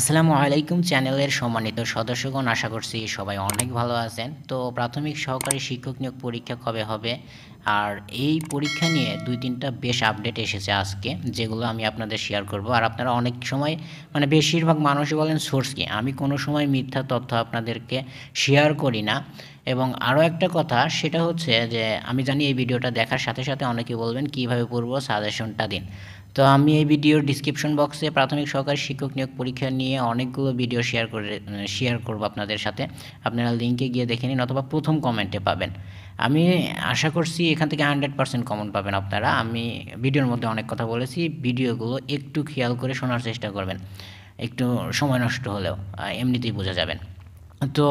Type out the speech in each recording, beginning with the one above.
আসসালামু আলাইকুম চ্যানেলের সম্মানিত সদস্যগণ আশা করছি সবাই অনেক ভালো আছেন তো প্রাথমিক সহকারী শিক্ষক নিয়োগ পরীক্ষা কবে হবে আর এই পরীক্ষা নিয়ে দুই তিনটা বেশ আপডেট এসেছে আজকে যেগুলো আমি আপনাদের শেয়ার করব আর আপনারা অনেক সময় মানে বেশিরভাগ মানুষ বলেন সোর্স কি আমি কোনো সময় মিথ্যা তথ্য আপনাদেরকে শেয়ার করি না এবং আরও একটা কথা সেটা হচ্ছে যে আমি জানি এই ভিডিওটা দেখার সাথে সাথে অনেকে বলবেন কিভাবে পড়ব সাজেশনটা দিন তো আমি এই ভিডিওর ডিসক্রিপশন বক্সে প্রাথমিক সহকারী শিক্ষক নিয়োগ পরীক্ষা নিয়ে অনেকগুলো ভিডিও শেয়ার করে শেয়ার মানে করব আপনাদের সাথে আপনারা লিঙ্কে গিয়ে দেখে নিন অথবা প্রথম কমেন্টে পাবেন আমি আশা করছি এখান থেকে হান্ড্রেড পার্সেন্ট কমন পাবেন আপনারা আমি ভিডিওর মধ্যে অনেক কথা বলেছি ভিডিওগুলো একটু খেয়াল করে শোনার চেষ্টা করবেন একটু সময় নষ্ট হলেও এমনিতেই বোঝা যাবেন তো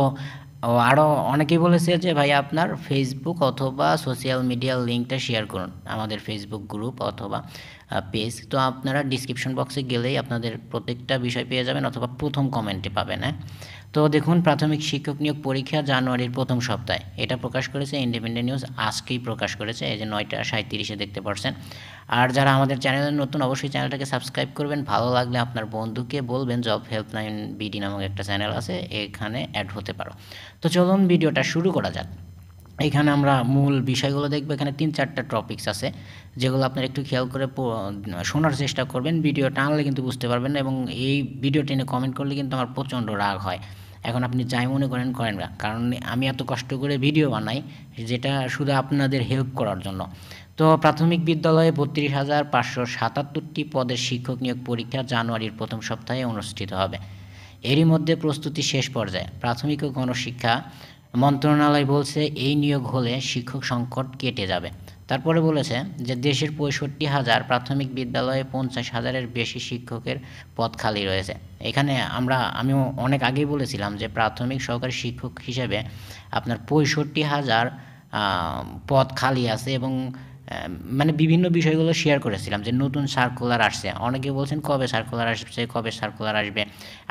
ও আরও অনেকেই বলেছে যে ভাই আপনার ফেসবুক অথবা সোশ্যাল মিডিয়ার লিঙ্কটা শেয়ার করুন আমাদের ফেসবুক গ্রুপ অথবা পেজ তো আপনারা ডিসক্রিপশন বক্সে গেলেই আপনাদের প্রত্যেকটা বিষয় পেয়ে যাবেন অথবা প্রথম কমেন্টে পাবেন হ্যাঁ তো দেখুন প্রাথমিক শিক্ষক নিয়োগ পরীক্ষা জানুয়ারির প্রথম সপ্তাহে এটা প্রকাশ করেছে ইন্ডিপেন্ডেন্ট নিউজ আজকেই প্রকাশ করেছে এই যে নয়টা সাঁত্রিশে দেখতে পারছেন আর যারা আমাদের চ্যানেলে নতুন অবশ্যই চ্যানেলটাকে সাবস্ক্রাইব করবেন ভালো লাগলে আপনার বন্ধুকে বলবেন জব হেল্পলাইন বিডি নামক একটা চ্যানেল আছে এখানে অ্যাড হতে পারো তো চলুন ভিডিওটা শুরু করা যাক এখানে আমরা মূল বিষয়গুলো দেখবো এখানে তিন চারটা টপিকস আছে যেগুলো আপনারা একটু খেয়াল করে শোনার চেষ্টা করবেন ভিডিও টানলে কিন্তু বুঝতে পারবেন এবং এই ভিডিও টেনে কমেন্ট করলে কিন্তু আমার প্রচণ্ড রাগ হয় এখন আপনি যাই মনে করেন করেন না কারণ আমি এত কষ্ট করে ভিডিও বানাই যেটা শুধু আপনাদের হেল্প করার জন্য তো প্রাথমিক বিদ্যালয়ে বত্রিশ হাজার পাঁচশো সাতাত্তরটি পদের শিক্ষক নিয়োগ পরীক্ষা জানুয়ারির প্রথম সপ্তাহে অনুষ্ঠিত হবে এরই মধ্যে প্রস্তুতি শেষ পর্যায়ে প্রাথমিক ও গণশিক্ষা মন্ত্রণালয় বলছে এই নিয়োগ হলে শিক্ষক সংকট কেটে যাবে তারপরে বলেছে যে দেশের পঁয়ষট্টি হাজার প্রাথমিক বিদ্যালয়ে পঞ্চাশ হাজারের বেশি শিক্ষকের পদ খালি রয়েছে এখানে আমরা আমি অনেক আগেই বলেছিলাম যে প্রাথমিক সহকারী শিক্ষক হিসেবে আপনার পঁয়ষট্টি হাজার পদ খালি আছে এবং মানে বিভিন্ন বিষয়গুলো শেয়ার করেছিলাম যে নতুন সার্কুলার আসছে অনেকে বলছেন কবে সার্কুলার আসছে কবে সার্কুলার আসবে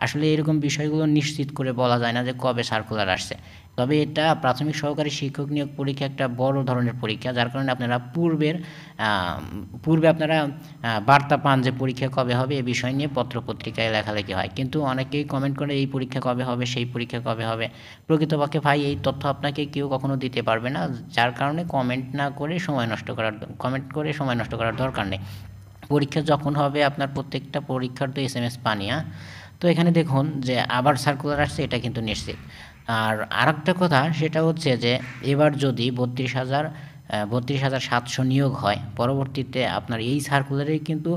আসলে এরকম বিষয়গুলো নিশ্চিত করে বলা যায় না যে কবে সার্কুলার আসছে তবে এটা প্রাথমিক সহকারী শিক্ষক নিয়োগ পরীক্ষা একটা বড় ধরনের পরীক্ষা যার কারণে আপনারা পূর্বের পূর্বে আপনারা বার্তা পান যে পরীক্ষা কবে হবে এ বিষয় নিয়ে পত্রপত্রিকায় লেখালেখি হয় কিন্তু অনেকেই কমেন্ট করে এই পরীক্ষা কবে হবে সেই পরীক্ষা কবে হবে প্রকৃতপক্ষে ভাই এই তথ্য আপনাকে কেউ কখনো দিতে পারবে না যার কারণে কমেন্ট না করে সময় নষ্ট করার কমেন্ট করে সময় নষ্ট করার দরকার নেই পরীক্ষা যখন হবে আপনার প্রত্যেকটা পরীক্ষার তো এস এম এস পানিয়া তো এখানে দেখুন যে আবার সার্কুলার আসছে এটা কিন্তু নিশ্চিত আর আরেকটা কথা সেটা হচ্ছে যে এবার যদি বত্রিশ হাজার বত্রিশ হাজার সাতশো নিয়োগ হয় পরবর্তীতে আপনার এই সার্কুলারেই কিন্তু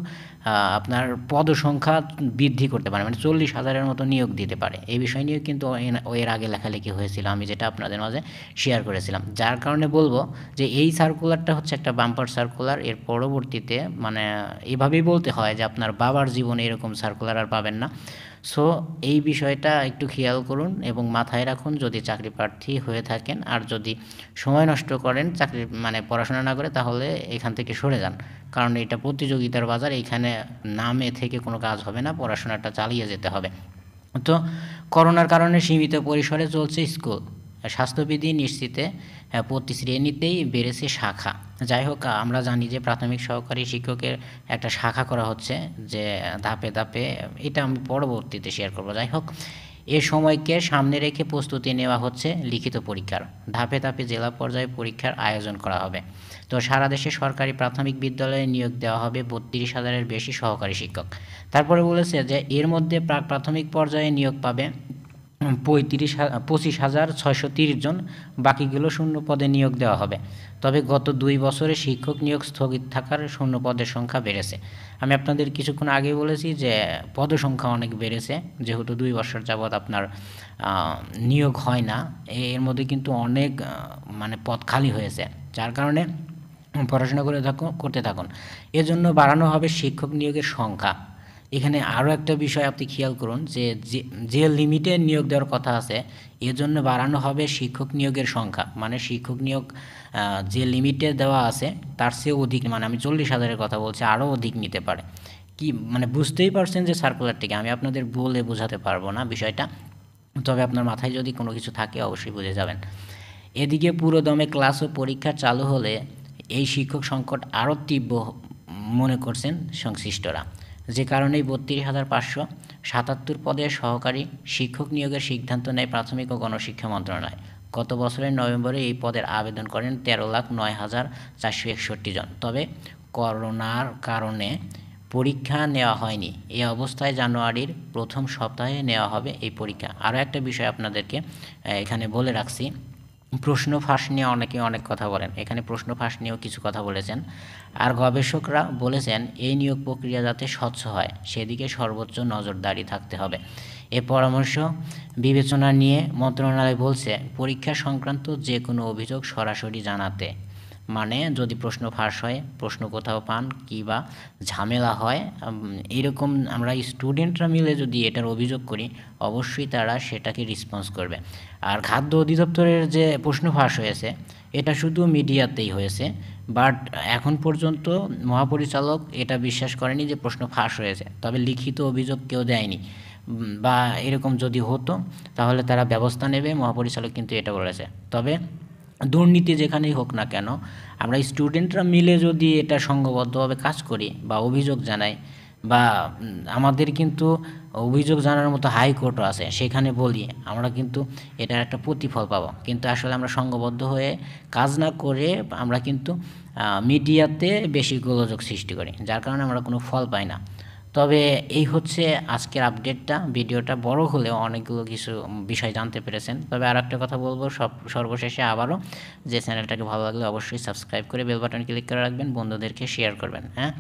আপনার পদসংখ্যা বৃদ্ধি করতে পারে মানে চল্লিশ হাজারের মতো নিয়োগ দিতে পারে এই বিষয় নিয়ে কিন্তু এর আগে লেখালেখি হয়েছিল আমি যেটা আপনাদের মাঝে শেয়ার করেছিলাম যার কারণে বলবো যে এই সার্কুলারটা হচ্ছে একটা বাম্পার সার্কুলার এর পরবর্তীতে মানে এভাবেই বলতে হয় যে আপনার বাবার জীবনে এরকম সার্কুলার আর পাবেন না সো এই বিষয়টা একটু খেয়াল করুন এবং মাথায় রাখুন যদি চাকরি প্রার্থী হয়ে থাকেন আর যদি সময় নষ্ট করেন চাকরি মানে পড়াশোনা না করে তাহলে এখান থেকে সরে যান কারণ এটা প্রতিযোগিতার বাজার এখানে নামে থেকে কোনো কাজ হবে না পড়াশোনাটা চালিয়ে যেতে হবে তো করোনার কারণে সীমিত পরিসরে চলছে স্কুল স্বাস্থ্যবিধি নিশ্চিতে প্রতি শ্রেণীতেই বেড়েছে শাখা যাই হোক আমরা জানি যে প্রাথমিক সহকারী শিক্ষকের একটা শাখা করা হচ্ছে যে ধাপে ধাপে এটা আমি পরবর্তীতে শেয়ার করবো যাই হোক এ সময়কে সামনে রেখে প্রস্তুতি নেওয়া হচ্ছে লিখিত পরীক্ষার ধাপে ধাপে জেলা পর্যায়ে পরীক্ষার আয়োজন করা হবে তো সারা দেশে সরকারি প্রাথমিক বিদ্যালয়ে নিয়োগ দেওয়া হবে বত্রিশ হাজারের বেশি সহকারী শিক্ষক তারপরে বলেছে যে এর মধ্যে প্রাক প্রাথমিক পর্যায়ে নিয়োগ পাবে পঁয়ত্রিশ পঁচিশ হাজার ছয়শো তিরিশ জন বাকিগুলো শূন্য পদে নিয়োগ দেওয়া হবে তবে গত দুই বছরে শিক্ষক নিয়োগ স্থগিত থাকার শূন্য পদের সংখ্যা বেড়েছে আমি আপনাদের কিছুক্ষণ আগে বলেছি যে পদ সংখ্যা অনেক বেড়েছে যেহেতু দুই বছর যাবৎ আপনার নিয়োগ হয় না এর মধ্যে কিন্তু অনেক মানে পদ খালি হয়েছে যার কারণে পড়াশোনা করে থাকুন করতে থাকুন এজন্য বাড়ানো হবে শিক্ষক নিয়োগের সংখ্যা এখানে আরও একটা বিষয় আপনি খেয়াল করুন যে যে লিমিটে নিয়োগ দেওয়ার কথা আছে এজন্য বাড়ানো হবে শিক্ষক নিয়োগের সংখ্যা মানে শিক্ষক নিয়োগ যে লিমিটে দেওয়া আছে তার চেয়ে অধিক মানে আমি চল্লিশ হাজারের কথা বলছি আরও অধিক নিতে পারে কি মানে বুঝতেই পারছেন যে সার্কুলারটিকে আমি আপনাদের বলে বোঝাতে পারবো না বিষয়টা তবে আপনার মাথায় যদি কোনো কিছু থাকে অবশ্যই বুঝে যাবেন এদিকে পুরোদমে ক্লাস ও পরীক্ষা চালু হলে এই শিক্ষক সংকট আরও তীব্র মনে করছেন সংশ্লিষ্টরা যে কারণেই বত্রিশ হাজার পাঁচশো সাতাত্তর পদে সহকারী শিক্ষক নিয়োগের সিদ্ধান্ত নেয় প্রাথমিক ও গণশিক্ষা মন্ত্রণালয় গত বছরের নভেম্বরে এই পদের আবেদন করেন তেরো লাখ নয় হাজার চারশো একষট্টি জন তবে করোনার কারণে পরীক্ষা নেওয়া হয়নি এই অবস্থায় জানুয়ারির প্রথম সপ্তাহে নেওয়া হবে এই পরীক্ষা আরও একটা বিষয় আপনাদেরকে এখানে বলে রাখছি প্রশ্ন ফাঁস নিয়ে অনেকে অনেক কথা বলেন এখানে প্রশ্ন ফাঁস নিয়েও কিছু কথা বলেছেন আর গবেষকরা বলেছেন এই নিয়োগ প্রক্রিয়া যাতে স্বচ্ছ হয় সেদিকে সর্বোচ্চ নজরদারি থাকতে হবে এ পরামর্শ বিবেচনা নিয়ে মন্ত্রণালয় বলছে পরীক্ষা সংক্রান্ত যে কোনো অভিযোগ সরাসরি জানাতে মানে যদি প্রশ্ন ফাঁস হয় প্রশ্ন কোথাও পান কিবা ঝামেলা হয় এরকম আমরা স্টুডেন্টরা মিলে যদি এটার অভিযোগ করি অবশ্যই তারা সেটাকে রেসপন্স করবে আর খাদ্য অধিদপ্তরের যে প্রশ্ন ফাঁস হয়েছে এটা শুধু মিডিয়াতেই হয়েছে বাট এখন পর্যন্ত মহাপরিচালক এটা বিশ্বাস করেনি যে প্রশ্ন ফাঁস হয়েছে তবে লিখিত অভিযোগ কেউ দেয়নি বা এরকম যদি হতো তাহলে তারা ব্যবস্থা নেবে মহাপরিচালক কিন্তু এটা বলেছে তবে দুর্নীতি যেখানেই হোক না কেন আমরা স্টুডেন্টরা মিলে যদি এটা সংঘবদ্ধভাবে কাজ করি বা অভিযোগ জানাই বা আমাদের কিন্তু অভিযোগ জানার মতো হাইকোর্টও আছে সেখানে বলি আমরা কিন্তু এটার একটা প্রতিফল পাবো কিন্তু আসলে আমরা সংঘবদ্ধ হয়ে কাজ না করে আমরা কিন্তু মিডিয়াতে বেশি গোলযোগ সৃষ্টি করি যার কারণে আমরা কোনো ফল পাই না তবে এই হচ্ছে আজকের আপডেটটা ভিডিওটা বড় হলেও অনেকগুলো কিছু বিষয় জানতে পেরেছেন তবে আর একটা কথা বলবো সব সর্বশেষে আবারও যে চ্যানেলটাকে ভালো লাগলে অবশ্যই সাবস্ক্রাইব করে বেল বাটন ক্লিক করে রাখবেন বন্ধুদেরকে শেয়ার করবেন হ্যাঁ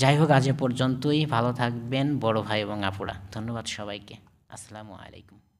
যাই হোক আজ এ পর্যন্তই ভালো থাকবেন বড় ভাই এবং আপুরা ধন্যবাদ সবাইকে আসসালামু আলাইকুম